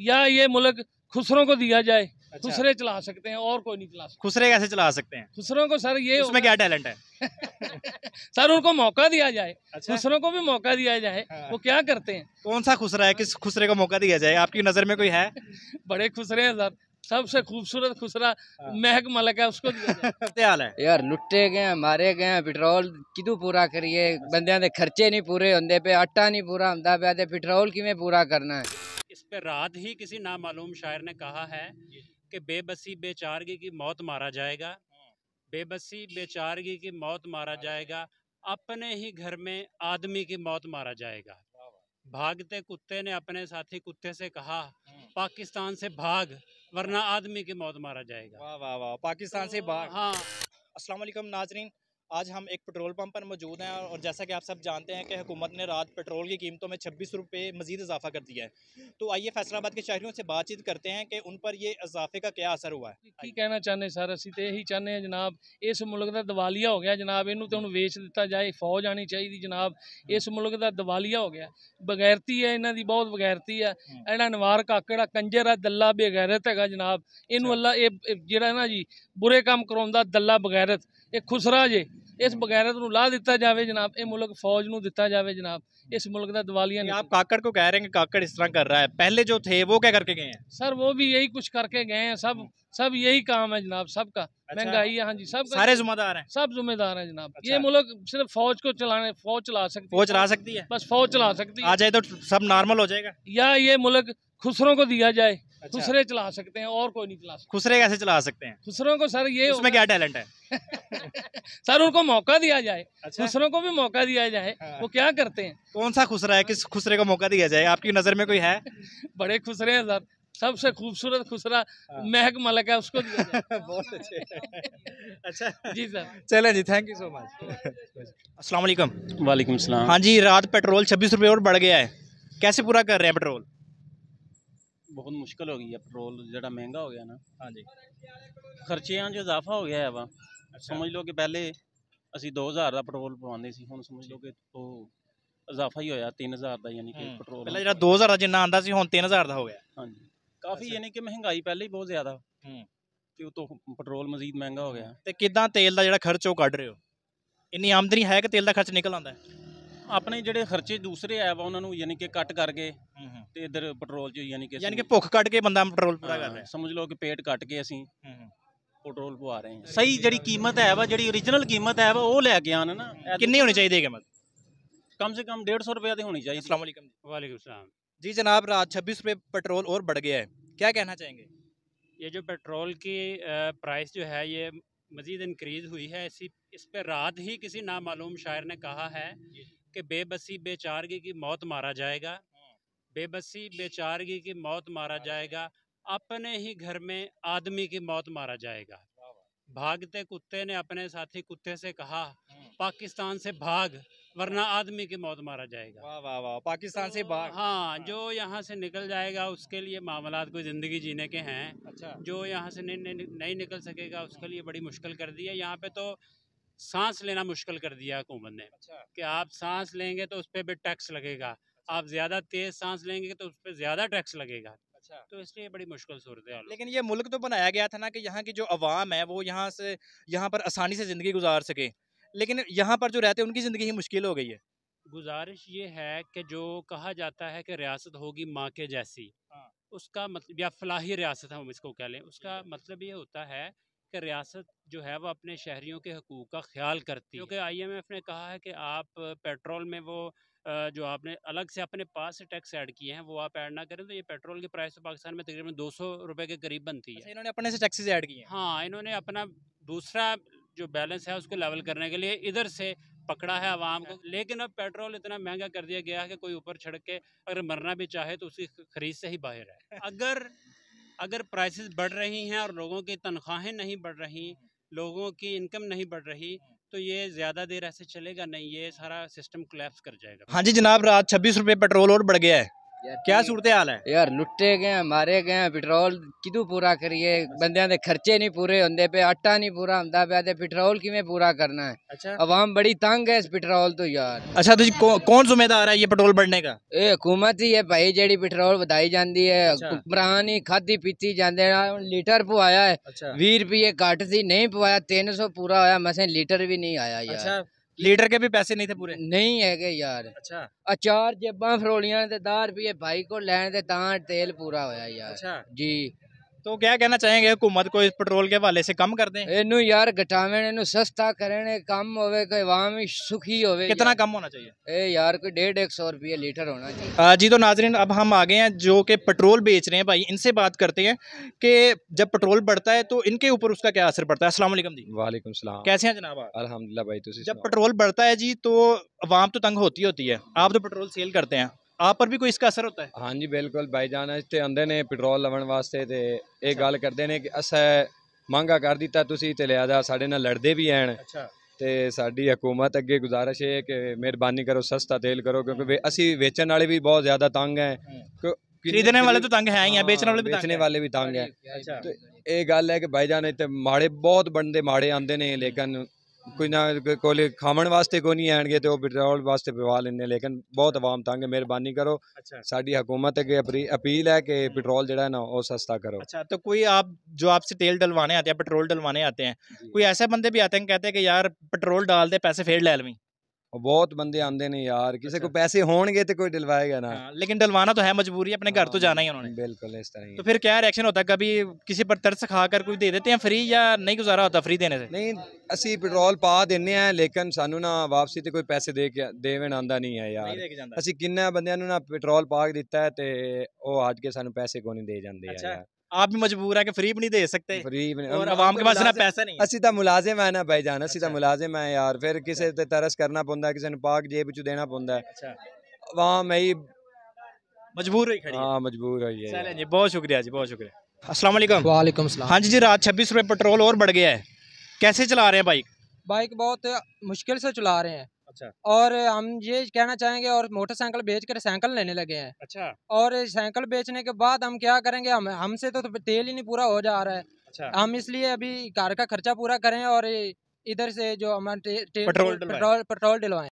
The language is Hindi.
या ये मुल्क खुसरों को दिया जाए अच्छा। खुसरे चला सकते हैं और कोई नहीं चला सकते खुसरे कैसे चला सकते हैं खुसरों को सर ये उसमें क्या टैलेंट है सर उनको मौका दिया जाए अच्छा? खुसरों को भी मौका दिया जाए हाँ। वो क्या करते हैं कौन सा खुसरा है किस खुसरे को मौका दिया जाए आपकी नजर में कोई है बड़े खुसरे हैं सर सबसे खूबसूरत खुसरा हाँ। महक मलक है उसको हाल है यार लुटे गए मारे गए पेट्रोल किदू पूरा करिए बंद खर्चे नहीं पूरे होंगे पे आटा नहीं पूरा होंगे पे पेट्रोल किमें पूरा करना है कि रात ही किसी नामालूम शायर ने कहा है कि बेबसी बेचारगी की मौत मारा जाएगा हाँ। बेबसी बेचारगी की मौत मारा जाएगा अपने ही घर में आदमी की मौत मारा जाएगा भागते कुत्ते ने अपने साथी कुत्ते से कहा हाँ। पाकिस्तान से भाग वरना आदमी की मौत मारा जाएगा वाह वाह वाह पाकिस्तान से भाग हाँ असलम नाजरीन आज हम एक पेट्रोल पंप पर मौजूद हैं और जैसा कि आप सब जानते हैं कि हुकूमत ने रात पेट्रोल की कीमतों में छब्बीस रुपये मजीद इजाफा कर दिया है तो आइए फैसलाबाद के शहरीों से बातचीत करते हैं कि उन पर ये इजाफे का क्या असर हुआ है की कहना चाहते सर असं तो यही चाहते हैं जनाब इस मुल्क का दवालिया हो गया जनाब इनू तो हम वेच दिता जाए फौज आनी चाहिए जनाब हम्म। इस मुल्क का दवालिया हो गया बगैरती है इन्हों की बहुत बगैरती है हम्म। एना नवार काकड़ा कंजर है दला बेगैरत है जनाब इनू अच्छा। अल्लाह जी बुरे काम करवा दला बगैरत एक खुसरा जे इस ਬਗੈਰਤ ਨੂੰ ਲਾਹ ਦਿੱਤਾ ਜਾਵੇ ਜਨਾਬ ਇਹ ਮੁਲਕ ਫੌਜ ਨੂੰ ਦਿੱਤਾ ਜਾਵੇ ਜਨਾਬ इस मुल्क का दिवालिया आप काकड़ को कह रहे हैं काकड़ इस तरह कर रहा है पहले जो थे वो क्या करके गए हैं सर वो भी यही कुछ करके गए हैं सब सब यही काम है जनाब सबका अच्छा। महंगाई है हाँ जी सब सारे जिम्मेदार हैं सब जिम्मेदार हैं जनाब अच्छा। ये मुल्क सिर्फ फौज को चलाने फौज चला सकती फौज चला सकती है बस फौज चला सकती है आ जाए तो सब नॉर्मल हो जाएगा या ये मुल्क खुसरों को दिया जाए अच्छा। खुसरे चला सकते हैं और कोई नहीं चला सकते खुसरे कैसे चला सकते हैं खुसरों को सर ये उसमें क्या टैलेंट है सर उनको मौका दिया जाए अच्छा? खुसरों को भी मौका दिया जाए हाँ। वो क्या करते हैं कौन सा खुसरा है किस खुसरे को मौका दिया जाए आपकी नजर में कोई है बड़े खुसरे हैं सर सबसे खूबसूरत खुसरा हाँ। महक मलक है उसको बहुत अच्छे अच्छा जी सर चले जी थैंक यू सो मच अस्सलाम वालेकुम वालेकुम सलाम हाँ जी रात पेट्रोल छब्बीस रुपये और बढ़ गया है कैसे पूरा कर रहे हैं पेट्रोल ਬਹੁਤ ਮੁਸ਼ਕਲ ਹੋ ਗਈ ਹੈ ਪੈਟਰੋਲ ਜਿਹੜਾ ਮਹਿੰਗਾ ਹੋ ਗਿਆ ਨਾ ਹਾਂਜੀ ਖਰਚਿਆਂ 'ਚ ਇਜ਼ਾਫਾ ਹੋ ਗਿਆ ਹੈ ਵਾ ਸਮਝ ਲਓ ਕਿ ਪਹਿਲੇ ਅਸੀਂ 2000 ਦਾ ਪੈਟਰੋਲ ਪਵਾਉਂਦੇ ਸੀ ਹੁਣ ਸਮਝ ਲਓ ਕਿ ਉਹ ਇਜ਼ਾਫਾ ਹੀ ਹੋਇਆ 3000 ਦਾ ਯਾਨੀ ਕਿ ਪੈਟਰੋਲ ਪਹਿਲਾਂ ਜਿਹੜਾ 2000 ਦਾ ਜਿੰਨਾ ਆਂਦਾ ਸੀ ਹੁਣ 3000 ਦਾ ਹੋ ਗਿਆ ਹਾਂਜੀ ਕਾਫੀ ਯਾਨੀ ਕਿ ਮਹਿੰਗਾਈ ਪਹਿਲੇ ਹੀ ਬਹੁਤ ਜ਼ਿਆਦਾ ਹੂੰ ਤੇ ਉਹ ਤੋਂ ਪੈਟਰੋਲ ਮਜ਼ੀਦ ਮਹਿੰਗਾ ਹੋ ਗਿਆ ਤੇ ਕਿਦਾਂ ਤੇਲ ਦਾ ਜਿਹੜਾ ਖਰਚ ਉਹ ਕੱਢ ਰਹੇ ਹੋ ਇੰਨੀ ਆਮਦਨੀ ਹੈ ਕਿ ਤੇਲ ਦਾ ਖਰਚ ਨਿਕਲ ਆਉਂਦਾ ਆਪਣੇ ਜਿਹੜੇ ਖਰਚੇ ਦੂਸਰੇ ਆਇਆ ਵਾ ਉਹਨਾਂ ਨੂੰ ਯਾਨੀ ਕਿ ਕੱਟ ਕਰਕੇ इधर पेट्रोल यानी कि ਯਾਨੀ ਕਿ ਯਾਨੀ ਕਿ ਭੁੱਖ ਕੱਢ ਕੇ ਬੰਦਾ ਪੈਟਰੋਲ ਪੂਰਾ ਕਰ ਰਿਹਾ ਸਮਝ ਲਓ ਕਿ ਪੇਟ ਕੱਟ ਕੇ ਅਸੀਂ ਪੈਟਰੋਲ ਪਵਾ ਰਹੇ ਹਾਂ जी ਜਿਹੜੀ ਕੀਮਤ ਹੈ ਵਾ ਜਿਹੜੀ origignal ਕੀਮਤ ਹੈ ਵਾ ਉਹ ਲੈ ਕੇ ਆਣ ਨਾ ਕਿੰਨੀ कम से कम डेढ़ सौ रुपया तो होनी चाहिए अस्सलाम वालेकुम वालेकुम सलाम जी जनाब रात छब्बीस रुपये पेट्रोल और बढ़ गया है क्या कहना चाहेंगे ये जो पेट्रोल की प्राइस जो है ये मज़ीद इनक्रीज़ हुई है इसी इस पर रात ही किसी नामालूम शायर ने कहा है कि बेबसी बेचारगी की मौत मारा जाएगा बेबसी बेचारगी की मौत मारा जाएगा अपने ही घर में आदमी की मौत मारा जाएगा भागते कुत्ते ने अपने साथी कुत्ते से कहा हम्म। पाकिस्तान से भाग वरना आदमी की मौत मारा जाएगा वाह वाह वाह पाकिस्तान तो, से भाग हाँ, हाँ जो यहाँ से निकल जाएगा उसके लिए मामला कोई ज़िंदगी जीने के हैं अच्छा जो यहाँ से नहीं, नहीं, नहीं निकल सकेगा उसके लिए बड़ी मुश्किल कर दी है यहाँ पे तो सांस लेना मुश्किल कर दिया हुकूमत ने अच्छा। कि आप सांस लेंगे तो उस पर भी टैक्स लगेगा आप ज़्यादा तेज़ सांस लेंगे तो उस पर ज़्यादा टैक्स लगेगा अच्छा तो इसलिए बड़ी मुश्किल सूरत है लेकिन ये मुल्क तो बनाया गया था ना कि यहाँ की जो आवाम है वो यहाँ से यहाँ पर आसानी से ज़िंदगी गुजार सके लेकिन यहाँ पर जो रहते हैं उनकी ज़िंदगी ही मुश्किल हो गई है गुजारिश ये है कि जो कहा जाता है कि रियासत होगी माँ के जैसी हाँ। उसका मतलब या फलाही रियासत हम इसको कह लें उसका मतलब ये होता है कि रियासत जो है वो अपने शहरीों के हकूक़ का ख्याल करती क्योंकि आई एम एफ़ ने कहा है कि आप पेट्रोल में वो जो आपने अलग से अपने पास टैक्स ऐड किए हैं वो आप ऐड ना करें तो ये पेट्रोल की प्राइस तो पाकिस्तान में तकरीबन दो सौ रुपये के करीब बनती है अच्छा, इन्होंने अपने से टैक्सेस ऐड किए हाँ इन्होंने अपना दूसरा जो बैलेंस है उसको लेवल करने के लिए इधर से पकड़ा है आवाम अच्छा। को लेकिन अब पेट्रोल इतना महंगा कर दिया गया है कि कोई ऊपर छड़ के अगर मरना भी चाहे तो उसकी खरीद से ही बाहर है अगर अगर प्राइसेस बढ़ रही हैं और लोगों की तनख्वाहें नहीं बढ़ रही हम्म, हम्म। लोगों की इनकम नहीं बढ़ रही हम्म। तो ये ज्यादा देर ऐसे चलेगा नहीं ये सारा सिस्टम कोलेप्स कर जाएगा हाँ जी जनाब रात छब्बीस रुपये पेट्रोल और बढ़ गया है क्या सूरत हाल है यार लुटे गए मारे गए पेट्रोल किदू पूरा करिए अच्छा। बंद खर्चे नहीं पूरे होंगे पे आटा नहीं पूरा होंगे पे पेट्रोल कि पूरा करना है अच्छा आवाम बड़ी तंग है इस पेट्रोल तो यार अच्छा तुझे कौ, कौन जिम्मेदार है ये पेट्रोल बढ़ने का ये हुकूमत ही है भाई जेडी पेट्रोल बधाई जाती है हुक्मरान अच्छा। ही खाधी पीती जाते लीटर पवाया है भी अच्छा। रुपये घट सी नहीं पवाया तीन सौ पूरा होया मसें लीटर भी नहीं आया यार लीटर के भी पैसे नहीं थे पूरे नहीं है के यार अच्छा अचार जेबा फरोलिया दस रुपये रुपए भाई को लैन ते तेल पूरा होया यार अच्छा जी तो क्या कहना चाहेंगे हुकूमत को इस पेट्रोल के हवाले से कम कर दें इनू यार घटावे इन सस्ता करें कम हो वाम सुखी होवे कितना कम होना चाहिए ए यार कोई डेढ़ एक सौ रुपये लीटर होना चाहिए जी तो नाजरीन अब हम आ गए हैं जो कि पेट्रोल बेच रहे हैं भाई इनसे बात करते हैं कि जब पेट्रोल बढ़ता है तो इनके ऊपर उसका क्या असर पड़ता है असला जी वालेकुम सलाम कैसे हैं जनाब अलहमदिल्ला भाई जब पेट्रोल बढ़ता है जी तो अवाम तो तंग होती होती है आप तो पेट्रोल सेल करते हैं ਆਪ ਪਰ ਵੀ ਕੋਈ ਇਸ ਦਾ ਅਸਰ ਹੁੰਦਾ ਹੈ ਹਾਂਜੀ ਬਿਲਕੁਲ ਜਾਨ ਇੱਥੇ ਆਉਂਦੇ ਨੇ ਪੈਟਰੋਲ ਲਵਣ ਵਾਸਤੇ ਤੇ ਇਹ ਗੱਲ ਕਰਦੇ ਨੇ ਕਿ ਅਸਾ ਮੰਗਾ ਕਰ ਦਿੱਤਾ ਤੁਸੀਂ ਤੇ ਲਿਆਦਾ ਸਾਡੇ ਨਾਲ ਲੜਦੇ ਵੀ ਐਣ ਅੱਛਾ ਤੇ ਸਾਡੀ ਹਕੂਮਤ ਅੱਗੇ ਗੁਜ਼ਾਰਿਸ਼ ਹੈ ਕਿ ਮਿਹਰਬਾਨੀ ਕਰੋ ਸਸਤਾ ਤੇਲ ਕਰੋ ਕਿਉਂਕਿ ਅਸੀਂ ਵੇਚਣ ਵਾਲੇ ਵੀ ਬਹੁਤ ਜ਼ਿਆਦਾ ਤੰਗ ਹੈ ਖਰੀਦਣ ਵਾਲੇ ਤਾਂ ਤੰਗ ਹੈ ਹੀ ਆ ਵੇਚਣ ਵਾਲੇ ਵੀ ਤੰਗ ਵੇਚਣੇ ਵਾਲੇ ਵੀ ਤੰਗ ਹੈ ਇਹ ਗੱਲ ਹੈ ਕਿ ਜਾਨ ਇੱਥੇ ਮਾੜੇ ਬਹੁਤ ਬੰਦੇ ਮਾੜੇ ਆਂਦੇ ਨੇ ਲੇਕਿਨ ਕੁਝ ਨਾ ਕੋਲੇ ਖਾਣ ਵਾਸਤੇ ਕੋਈ ਨਹੀਂ ਆਣਗੇ ਤੇ ਉਹ ਪੈਟਰੋਲ ਵਾਸਤੇ ਪਵਾ ਲੈਣੇ ਲੇਕਿਨ ਬਹੁਤ ਆਵਾਮ ਤੰਗ ਹੈ ਮਿਹਰਬਾਨੀ ਕਰੋ ਸਾਡੀ ਹਕੂਮਤ ਅੱਗੇ अपील है कि पेट्रोल जरा ना वो सस्ता करो अच्छा तो कोई आप जो आपसे तेल डलवाने आते हैं पेट्रोल डलवाने आते हैं कोई ऐसे बंदे भी आते हैं कहते हैं कि यार पेट्रोल डाल दे पैसे फिर ले लवी ਉਹ ਬਹੁਤ ਬੰਦੇ ਆਂਦੇ ਨੇ ਯਾਰ ਕਿਸੇ ਕੋ ਪੈਸੇ ਹੋਣਗੇ ਤੇ ਕੋਈ ਦਿਲਵਾਏਗਾ ਨਾ ਲੇਕਿਨ डलवाना ਤਾਂ ਹੈ ਮਜਬੂਰੀ है, ਆਪਣੇ ਘਰ ਤੋਂ ਜਾਣਾ ਹੀ ਉਹਨਾਂ ਨੇ ਬਿਲਕੁਲ ਇਸ ਤਰ੍ਹਾਂ ਹੀ ਤਾਂ ਫਿਰ क्या ਰਿਐਕਸ਼ਨ ਹੁੰਦਾ है कभी किसी पर तरस खा कर कुछ दे देते हैं फ्री या नहीं गुजारा होता फ्री देने ਨਹੀਂ ਅਸੀਂ ਪੈਟਰੋਲ ਪਾ ਦਿੰਨੇ ਆ ਲੇਕਿਨ ਸਾਨੂੰ ਨਾ ਵਾਪਸੀ ਤੇ ਕੋਈ ਪੈਸੇ ਦੇ ਕੇ ਦੇਵਣ ਆਂਦਾ ਨਹੀਂ ਹੈ ਯਾਰ ਅਸੀਂ ਕਿੰਨਾ ਬੰਦਿਆਂ ਨੂੰ ਨਾ ਪੈਟਰੋਲ ਪਾ ਕੇ ਦਿੱਤਾ ਹੈ ਤੇ ਉਹ ਅੱਜ ਕੇ ਸਾਨੂੰ ਪੈਸੇ ਕੋ ਨਹੀਂ ਦੇ ਜਾਂਦੇ ਆ ਅੱਛਾ। ਯਾਰ आप भी मजबूर है कि फ्री भी नहीं दे सकते फ्री भी नहीं और आवाम के तो पास ना पैसा नहीं तो मुलाजिम है ना भाई जान तो मुलाजिम है यार फिर अच्छा। किसी ते तरस करना पौंदा किसी ने पाक जेब चो देना पौंदा अच्छा आवाम यही मजबूर होई खड़ी हां मजबूर होई है चलें जी बहुत शुक्रिया जी बहुत शुक्रिया अस्सलाम वालेकुम वालेकुम सलाम हां जी जी रात 26 रुपए पेट्रोल और बढ़ गया है कैसे चला रहे हैं बाइक बाइक बहुत मुश्किल से चला रहे हैं अच्छा और हम ये कहना चाहेंगे और मोटरसाइकिल बेच कर साइकिल लेने लगे हैं अच्छा और साइकिल बेचने के बाद हम क्या करेंगे हम हमसे तो तेल ही नहीं पूरा हो जा रहा है अच्छा हम इसलिए अभी कार का खर्चा पूरा करें और इधर से जो हमारे पेट्रोल पेट्रोल पेट्रोल डलवाएं